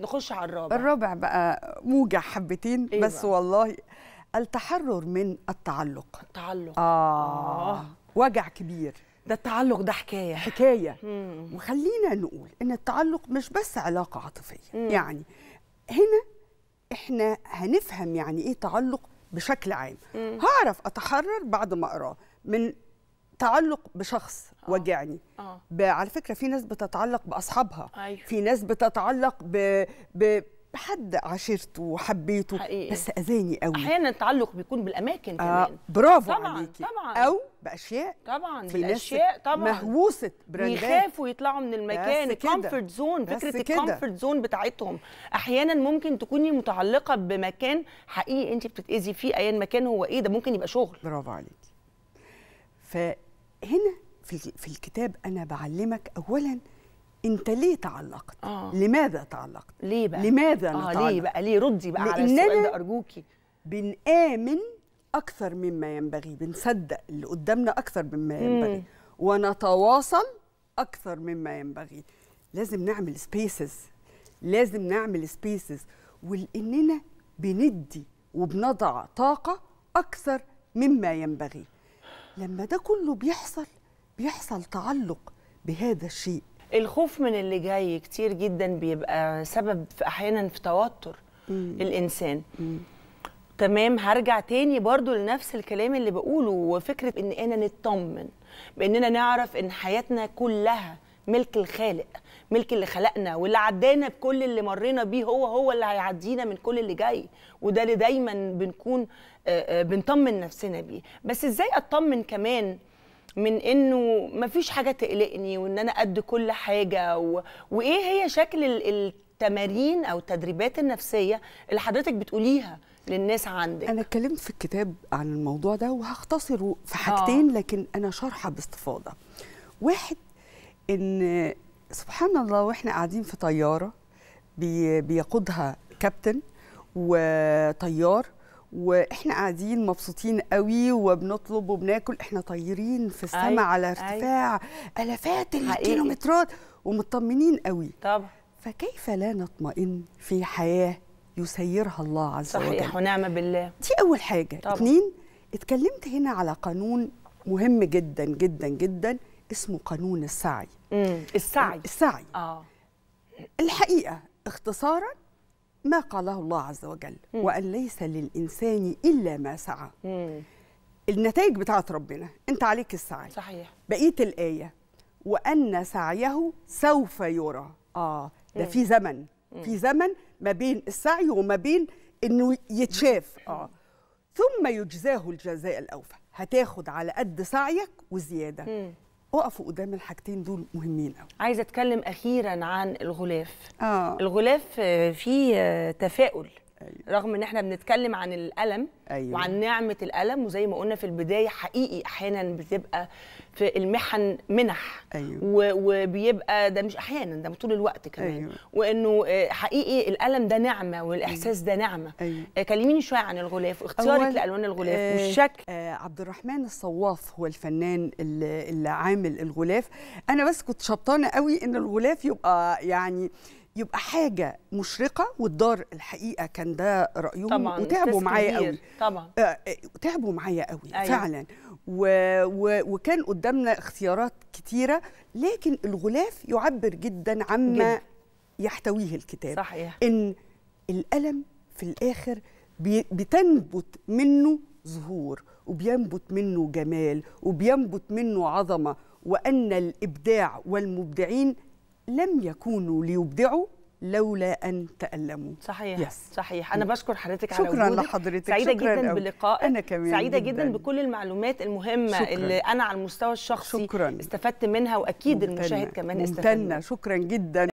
نخش على الرابع الرابع بقى موجع حبتين إيه بس بقى؟ والله التحرر من التعلق التعلق آه, آه. وجع كبير ده التعلق ده حكاية حكاية مم. وخلينا نقول إن التعلق مش بس علاقة عاطفية مم. يعني هنا إحنا هنفهم يعني إيه تعلق بشكل عام مم. هعرف أتحرر بعد ما أقراه من تعلق بشخص آه. وجعني آه. على فكره في ناس بتتعلق باصحابها أيوه. في ناس بتتعلق ب... ب... بحد عشرته وحبيته حقيقي. بس اذاني قوي احيانا التعلق بيكون بالاماكن آه، كمان آه برافو طبعا عليكي طبعا او باشياء طبعا في اشياء طبعا مهووسه براندات بيخافوا يطلعوا من المكان الكومفورت زون فكره الكومفورت زون بتاعتهم احيانا ممكن تكوني متعلقه بمكان حقيقي انت بتتاذي فيه ايا مكان هو ايه ده ممكن يبقى شغل برافو عليكي هنا في في الكتاب انا بعلمك اولا انت ليه تعلقت؟ آه. لماذا تعلقت؟ ليه بقى؟ لماذا آه نتعلق؟ ليه بقى؟ ليه ردي بقى على السؤال ده ارجوكي بنآمن اكثر مما ينبغي بنصدق اللي قدامنا اكثر مما ينبغي مم. ونتواصل اكثر مما ينبغي لازم نعمل سبيسز لازم نعمل سبيسز ولاننا بندي وبنضع طاقه اكثر مما ينبغي لما ده كله بيحصل بيحصل تعلق بهذا الشيء الخوف من اللي جاي كتير جدا بيبقى سبب في احيانا في توتر مم. الانسان مم. تمام هرجع تاني برضو لنفس الكلام اللي بقوله وفكره ان انا نطمن باننا نعرف ان حياتنا كلها ملك الخالق ملك اللي خلقنا واللي عدانا بكل اللي مرينا بيه هو هو اللي هيعدينا من كل اللي جاي وده اللي دايما بنكون آه، آه، بنطمن نفسنا بيه بس ازاي اطمن كمان من انه مفيش حاجه تقلقني وان انا قد كل حاجه و... وايه هي شكل التمارين او التدريبات النفسيه اللي حضرتك بتقوليها للناس عندك انا اتكلمت في الكتاب عن الموضوع ده وهختصره في حاجتين آه. لكن انا شارحه باستفاضه واحد ان سبحان الله واحنا قاعدين في طياره بي بيقودها كابتن وطيار واحنا قاعدين مبسوطين قوي وبنطلب وبناكل احنا طايرين في السماء أيوة على ارتفاع أيوة الافات الكيلومترات ومطمنين قوي طبعا فكيف لا نطمئن في حياه يسيرها الله عز صحيح وجل صحيح ونعم بالله دي اول حاجه طبعا. اتنين اتكلمت هنا على قانون مهم جدا جدا جدا اسمه قانون السعي السعي السعي آه. الحقيقه اختصارا ما قاله الله عز وجل مم. وان ليس للانسان الا ما سعى مم. النتائج بتاعت ربنا انت عليك السعي صحيح بقيه الايه وان سعيه سوف يرى اه ده في زمن في زمن ما بين السعي وما بين انه يتشاف اه ثم يجزاه الجزاء الاوفى هتاخد على قد سعيك وزياده اقفوا قدام الحاجتين دول مهمين قوي عايزه اتكلم اخيرا عن الغلاف آه. الغلاف آه، فيه آه، تفاؤل أيوة. رغم ان احنا بنتكلم عن الالم أيوة. وعن نعمه الالم وزي ما قلنا في البدايه حقيقي احيانا بتبقى في المحن منح أيوة. وبيبقى ده مش احيانا ده طول الوقت كمان أيوة. وانه آه، حقيقي الالم ده نعمه والاحساس أيوة. ده نعمه أيوة. آه، كلميني شويه عن الغلاف واختيارك لالوان الغلاف آه والشكل آه عبد الرحمن الصواف هو الفنان اللي عامل الغلاف انا بس كنت شبطانه قوي ان الغلاف يبقى يعني يبقى حاجه مشرقه والدار الحقيقه كان ده رايهم طبعا وتعبوا معايا قوي طبعا آه، آه، تعبوا معايا قوي أيوة. فعلا و... و... وكان قدامنا اختيارات كتيره لكن الغلاف يعبر جدا عما جد. يحتويه الكتاب صحيح ان الالم في الاخر بي... بتنبت منه ظهور وبينبت منه جمال وبينبت منه عظمه وان الابداع والمبدعين لم يكونوا ليبدعوا لولا ان تالموا صحيح yes. صحيح انا بشكر حضرتك على وجودك شكرا لحضرتك سعيده شكرا جدا بلقائك انا كمان سعيده جدا, بكل المعلومات المهمه شكرا. اللي انا على المستوى الشخصي شكرا. استفدت منها واكيد ممتنة. المشاهد كمان ممتنة. استفاد ممتنه شكرا جدا